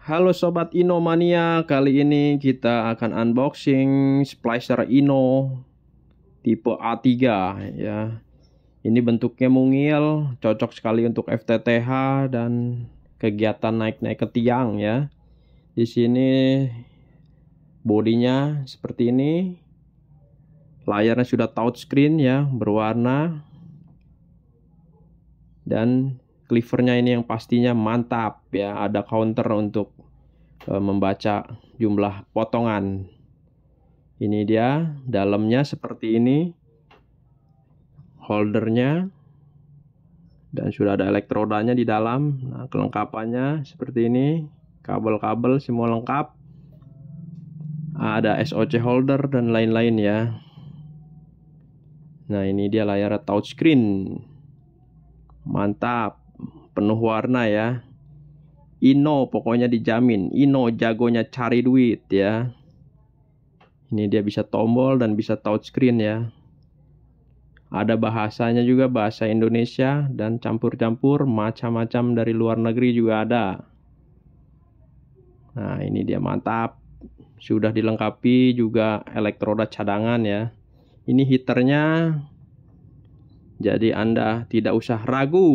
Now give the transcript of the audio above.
Halo Sobat Inomania, kali ini kita akan unboxing splicer Ino tipe A3 ya. Ini bentuknya mungil, cocok sekali untuk FTTH dan kegiatan naik-naik ke tiang ya. Di sini bodinya seperti ini. Layarnya sudah touchscreen ya, berwarna. Dan Cleavernya ini yang pastinya mantap ya, ada counter untuk e, membaca jumlah potongan. Ini dia, dalamnya seperti ini. Holdernya dan sudah ada elektrodanya di dalam. Nah, kelengkapannya seperti ini, kabel-kabel semua lengkap. Ada SOC holder dan lain-lain ya. Nah, ini dia layar touchscreen. Mantap penuh warna ya. Ino pokoknya dijamin. Ino jagonya cari duit ya. Ini dia bisa tombol dan bisa touchscreen ya. Ada bahasanya juga bahasa Indonesia dan campur-campur macam-macam dari luar negeri juga ada. Nah, ini dia mantap. Sudah dilengkapi juga elektroda cadangan ya. Ini heaternya. Jadi Anda tidak usah ragu.